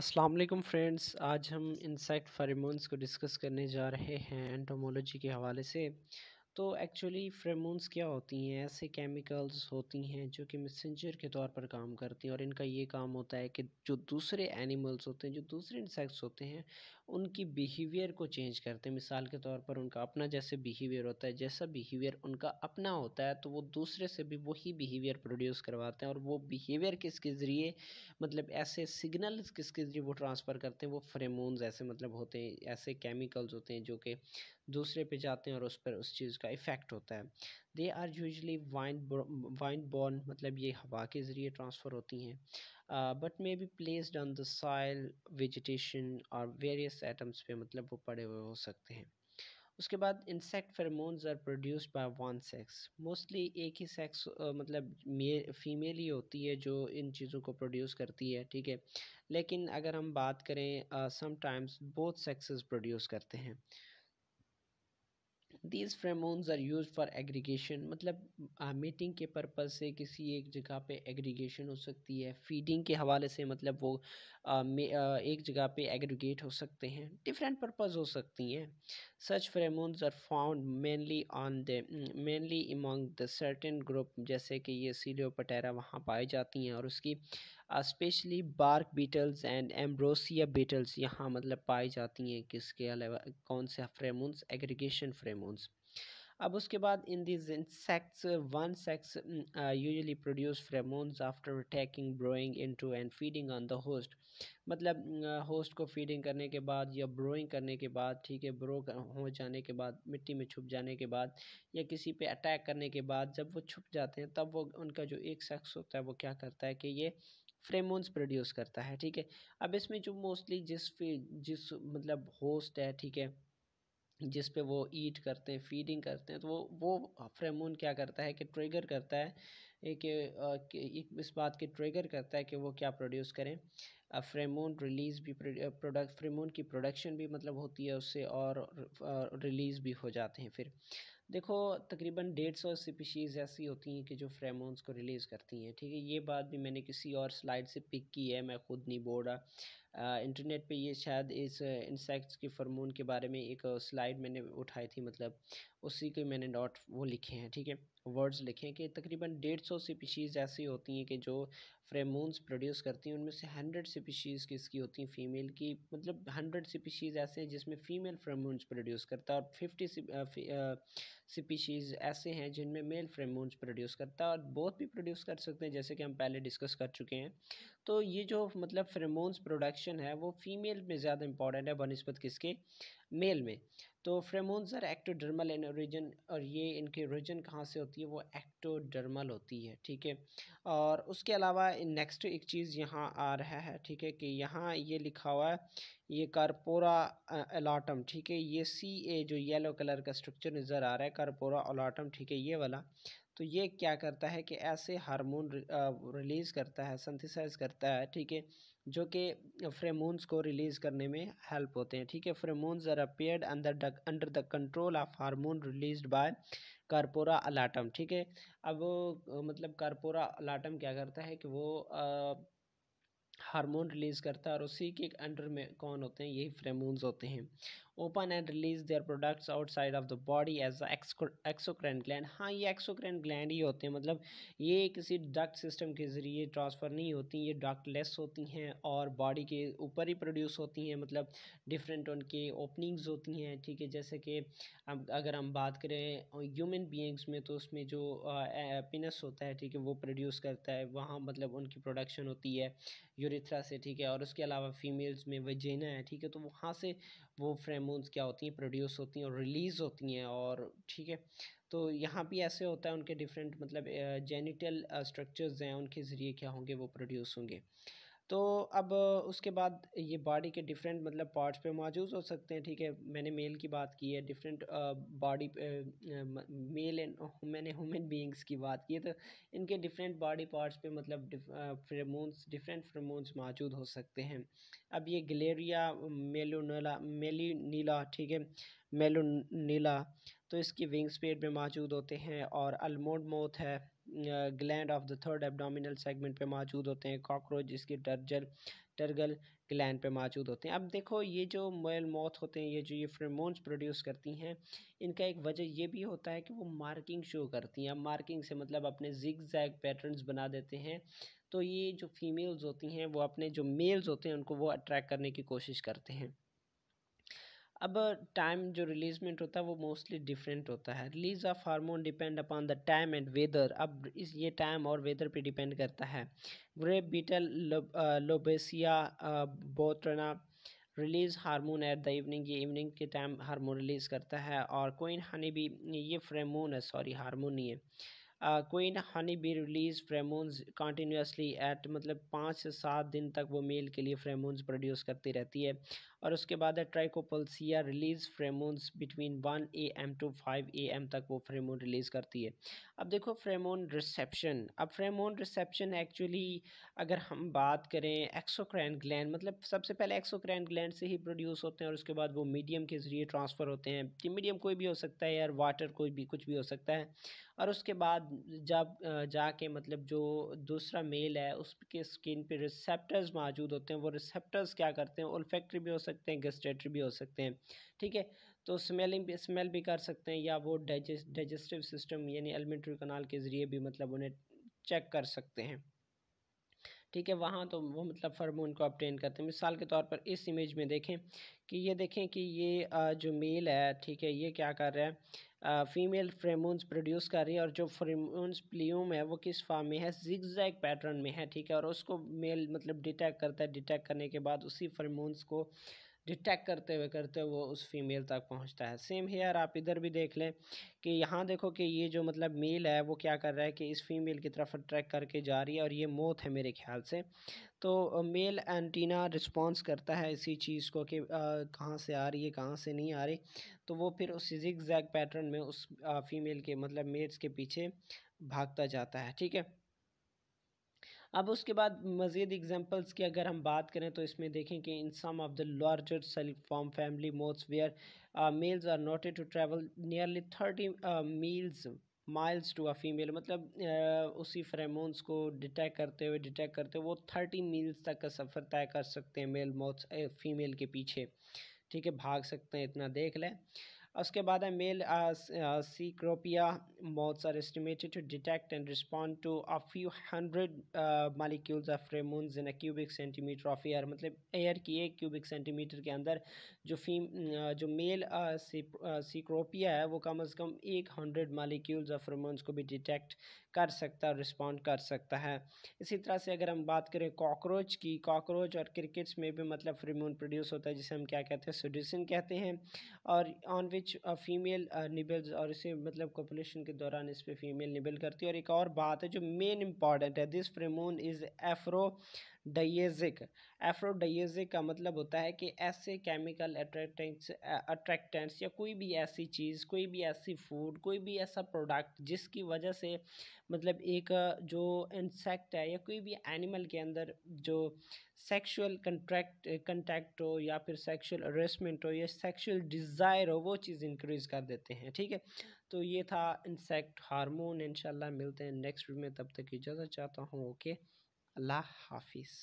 अस्सलाम वालेकुम फ्रेंड्स आज हम इंसेक्ट फेरोमोन्स को डिस्कस करने जा रहे हैं एंटोमोलॉजी के हवाले से तो एक्चुअली फ्रेमोन्स क्या होती हैं ऐसे केमिकल्स होती हैं जो कि मैसेंजर के तौर पर काम करती हैं और इनका ये काम होता है कि जो दूसरे एनिमल्स होते हैं जो दूसरे इंसेक्ट्स होते हैं उनकी बिहेवियर को चेंज करते हैं मिसाल के तौर पर उनका अपना जैसे बिहेवियर होता है जैसा बिहेवियर उनका अपना होता है तो वो दूसरे से भी वही बिहेवियर प्रोड्यूस करवाते हैं और वो बिहेवियर किसके ज़रिए मतलब ऐसे सिग्नल्स किसके ज़रिए वो ट्रांसफ़र करते हैं वो फ्रेमोन्स ऐसे मतलब होते हैं ऐसे केमिकल्स होते हैं जो कि दूसरे पे जाते हैं और उस पर उस चीज़ का इसका इफ़ेक्ट होता है they are usually wind windborne मतलब ये हवा के ज़रिए ट्रांसफ़र होती हैं but may be placed on the soil vegetation और वेरियस एटम्स पे मतलब वो पड़े हुए हो सकते हैं उसके बाद insect pheromones are produced by one sex mostly एक ही सेक्स मतलब फीमेल ही होती है जो इन चीज़ों को प्रोड्यूस करती है ठीक है लेकिन अगर हम बात करें समटाइम्स बोथ सेक्सेस प्रोड्यूस करते हैं these pheromones are used for aggregation मतलब मीटिंग uh, के पर्पज़ से किसी एक जगह पे एग्रीगेशन हो सकती है फीडिंग के हवाले से मतलब वो आ, मे, आ, एक जगह पे एग्रीगेट हो सकते हैं डिफरेंट पर्पज़ हो सकती हैं such pheromones are found mainly on the mainly among the certain group जैसे कि ये सीलियो पटेरा वहाँ पाई जाती हैं और उसकी specially bark beetles and ambrosia beetles यहाँ मतलब पाई जाती हैं किसके अलावा कौन से फ्रेमोन्स एग्रीगेशन फ्रेमोन्स अब उसके बाद in this insects one sex usually produce pheromones after attacking boring into and feeding on the host मतलब होस्ट को फीडिंग करने के बाद या ब्रोइंग करने के बाद ठीक है ब्रो हो जाने के बाद मिट्टी में छुप जाने के बाद या किसी पे अटैक करने के बाद जब वो छुप जाते हैं तब वो उनका जो एक सेक्स होता है वो क्या करता है कि ये फ्रेमोन्स प्रोड्यूस करता है ठीक है अब इसमें जो मोस्टली जिस जिस मतलब होस्ट है ठीक है जिस पे वो ईट करते हैं फीडिंग करते हैं तो वो वो फ्रेमोन क्या करता है कि ट्रिगर करता है एक, एक इस बात के ट्रिगर करता है कि वो क्या प्रोड्यूस करें फ्रेमोन रिलीज़ भी प्रोडक्ट फ्रेमोन की प्रोडक्शन भी मतलब होती है उससे और रिलीज़ भी हो जाते हैं फिर देखो तकरीबन डेढ़ सौ स्पीशीज़ ऐसी होती हैं कि जो फ्रेमोन्स को रिलीज़ करती हैं ठीक है ये बात भी मैंने किसी और स्लाइड से पिक की है मैं ख़ुद नहीं बोल रहा इंटरनेट पे ये शायद इस इंसेक्ट्स के फरमून के बारे में एक स्लाइड मैंने उठाई थी मतलब उसी के मैंने डॉट वो लिखे हैं ठीक है वर्ड्स लिखे हैं कि तकरीबन डेढ़ सौ स्पीशीज़ ऐसी होती हैं कि जो फ्रेमूनस प्रोड्यूस करती हैं उनमें से हंड्रेड स्पीशीज़ किसकी होती हैं फ़ीमेल की मतलब हंड्रेड स्पीशीज़ ऐसे हैं जिसमें फ़ीमेल फ्रेमूनस प्रोड्यूस करता है और फिफ्टी स्पीशीज़ ऐसे हैं जिनमें मेल फ्रेमोन्स प्रोड्यूस करता है और बोथ भी प्रोड्यूस कर सकते हैं जैसे कि हम पहले डिस्कस कर चुके हैं तो ये जो मतलब फ्रेमोन्स प्रोडक्शन है वो फीमेल में ज़्यादा इंपॉर्टेंट है बनस्पत किसके मेल में तो pheromones are ectodermal and origin और ये इनके ओरिजन कहाँ से होती है वो एक्टोडर्मल होती है ठीक है और उसके अलावा नेक्स्ट एक चीज़ यहाँ आ रहा है ठीक है कि यहाँ ये लिखा हुआ है ये कारपोरा अलाटम ठीक है ये सी ए जो येलो कलर का स्ट्रक्चर नज़र आ रहा है कारपोरा अलाटम ठीक है ये वाला तो ये क्या करता है कि ऐसे हारमोन रिलीज़ करता है सिंथेसाइज करता है ठीक है जो कि फ्रेमोन्स को रिलीज़ करने में हेल्प होते हैं ठीक है pheromones are appear under the under the control of hormone release by corpora allatum ठीक है अब मतलब कारपोरा अलाटम क्या करता है कि वो हार्मोन रिलीज़ करता है और उसी के अंडर में कौन होते हैं यही फ्रेमोन्स होते हैं open and release their products outside of the body as exocrine gland हाँ ये एक्सोक्रेन ग्लैंड ही होते हैं मतलब ये किसी डक्ट सिस्टम के ज़रिए ट्रांसफ़र नहीं होती ये लेस होती हैं और बॉडी के ऊपर ही प्रोड्यूस होती हैं मतलब डिफरेंट उनके ओपनिंग्स होती हैं ठीक है जैसे कि अब अगर हम बात करें ह्यूमन बींग्स में तो उसमें जो पिनस होता है ठीक है वो प्रोड्यूस करता है वहाँ मतलब उनकी प्रोडक्शन होती है यूरिथ्रा से ठीक है और उसके अलावा फीमेल्स में वजेना है ठीक है तो वहाँ से वो फ्रेमोन्स क्या होती हैं प्रोड्यूस होती हैं और रिलीज़ होती हैं और ठीक है तो यहाँ भी ऐसे होता है उनके डिफरेंट मतलब जेनिटल स्ट्रक्चर्स हैं उनके ज़रिए क्या होंगे वो प्रोड्यूस होंगे तो अब उसके बाद ये बॉडी के डिफरेंट मतलब पार्ट्स पे मौजूद हो सकते हैं ठीक है मैंने मेल की बात की है डिफरेंट बॉडी मेल एंड मैंने ह्यूमन बीइंग्स की बात की है तो इनके डिफरेंट बॉडी पार्ट्स पे मतलब फ्रेमोन्स डिफरेंट फ्रेमोन्स मौजूद हो सकते हैं अब ये गलेरिया मेलोनला नीला ठीक है मेलोनीला तो इसकी विंग स्पेड में मौजूद होते हैं और अलमोड मोथ है gland of the third abdominal segment पे मौजूद होते हैं कॉकरोच इसके टर्जल टर्गल ग्लैंड पे मौजूद होते हैं अब देखो ये जो मोयल मौत होते हैं ये जो ये फ्रेमोन्स प्रोड्यूस करती हैं इनका एक वजह ये भी होता है कि वो मार्किंग शो करती हैं मार्किंग से मतलब अपने जिग जैग पैटर्न्स बना देते हैं तो ये जो फीमेल्स होती हैं वो अपने जो मेल्स होते हैं उनको वो अट्रैक्ट करने की कोशिश करते हैं अब टाइम जो रिलीजमेंट होता है वो मोस्टली डिफरेंट होता है release of hormone depend upon the time and weather अब इस ये टाइम और वेदर पे डिपेंड करता है ग्रेप बीटल लोबेसिया बोटना release hormone at the evening ये इवनिंग के टाइम हार्मोन रिलीज़ करता है और कोइन हनी भी ये फ्रेमोन है सॉरी हारमोन नहीं है queen honey bee release pheromones continuously at मतलब पाँच से सात दिन तक वो मेल के लिए फ्रेमोन्स प्रोड्यूस करती रहती है और उसके बाद है ट्राइकोपल्सिया release pheromones between one A M to five A M तक वो फ्रेमोन रिलीज़ करती है अब देखो फ्रेमोन रिसेप्शन अब फ्रेमोन रिसेप्शन एक्चुअली अगर हम बात करें एक्सोक्रैन ग्लैंड मतलब सबसे पहले एक्सोक्रैन ग्लैंड से ही प्रोड्यूस होते हैं और उसके बाद वो मीडियम के ज़रिए ट्रांसफ़र होते हैं मीडियम कोई भी हो सकता है यार वाटर कोई भी कुछ भी हो सकता है और उसके बाद जब जाके मतलब जो दूसरा मेल है उसके स्किन पे रिसेप्टर्स मौजूद होते हैं वो रिसेप्टर्स क्या करते हैं ओल्फेक्ट्री भी हो सकते हैं गस्टेटरी भी हो सकते हैं ठीक है तो स्मेलिंग भी स्मेल भी कर सकते हैं या वो डाइजेस्टिव सिस्टम यानी एलिमेंट्री कनाल के ज़रिए भी मतलब उन्हें चेक कर सकते हैं ठीक है वहाँ तो वो मतलब फार्मून को ऑप्टेन करते हैं मिसाल के तौर पर इस इमेज में देखें कि ये देखें कि ये जो मेल है ठीक है ये क्या कर रहा है फीमेल फ्रेमोन्स प्रोड्यूस कर रही है और जो फ्रेमोन्स प्लीम है वो किस फॉर्म में है जिग्जैग पैटर्न में है ठीक है और उसको मेल मतलब डिटेक्ट करता है डिटेक्ट करने के बाद उसी फ्रेमोन्स को डिटेक्ट करते हुए करते हुए वो उस फीमेल तक पहुंचता है सेम हेयर आप इधर भी देख लें कि यहाँ देखो कि ये जो मतलब मेल है वो क्या कर रहा है कि इस फीमेल की तरफ अट्रैक्ट करके जा रही है और ये मौत है मेरे ख्याल से तो मेल एंटीना रिस्पॉन्स करता है इसी चीज़ को कि कहाँ से आ रही है कहाँ से नहीं आ रही तो वो फिर उस जिग जैग पैटर्न में उस फीमेल के मतलब मेल्स के पीछे भागता जाता है ठीक है अब उसके बाद मज़ीद एग्जांपल्स की अगर हम बात करें तो इसमें देखें कि in some of the larger cell form family moths where males are noted to travel nearly thirty miles miles to a female मतलब आ, uh, उसी फ्रेमोन्स को डिटेक्ट करते हुए डिटेक्ट करते हुए वो थर्टी मील्स तक का सफ़र तय कर सकते हैं मेल मोथ फीमेल के पीछे ठीक है भाग सकते हैं इतना देख लें उसके बाद है male cecropia moths are estimated to detect and respond to a few hundred molecules of pheromones in a cubic centimetre of air मतलब एयर की एक क्यूबिक सेंटीमीटर के अंदर जो फीम जो मेल सीक्रोपिया है वो कम अज़ कम एक हंड्रेड मालिक्यूल्स ऑफ रेमोन्स को भी डिटेक्ट कर सकता है रिस्पॉन्ड कर सकता है इसी तरह से अगर हम बात करें कॉकरोच की कॉकरोच और क्रिकेट्स में भी मतलब फ्रीमोन प्रोड्यूस होता है जिसे हम क्या कहते हैं सुडिसिन कहते हैं और ऑन विच बीच फीमेल निबल्स और इसे मतलब कॉपुलेशन के दौरान इस पर फीमेल निबल करती है और एक और बात है जो मेन इंपॉर्टेंट है this pheromone is aphrodisiac aphrodisiac का मतलब होता है कि ऐसे केमिकल अट्रैक्टेंट्स अट्रैक्टेंट्स या कोई भी ऐसी चीज़ कोई भी ऐसी फूड कोई भी ऐसा प्रोडक्ट जिसकी वजह से मतलब एक जो इंसेक्ट है या कोई भी एनिमल के अंदर जो सेक्सुअल कंट्रैक्ट कंटैक्ट हो या फिर सेक्सुअल हरेसमेंट हो या सेक्सुअल डिज़ायर हो वो चीज़ इंक्रीज़ कर देते हैं ठीक है तो ये था इंसेक्ट हार्मोन इंशाल्लाह मिलते हैं नेक्स्ट वीडियो में तब तक इजाज़त चाहता हूँ ओके okay? अल्लाह हाफिज़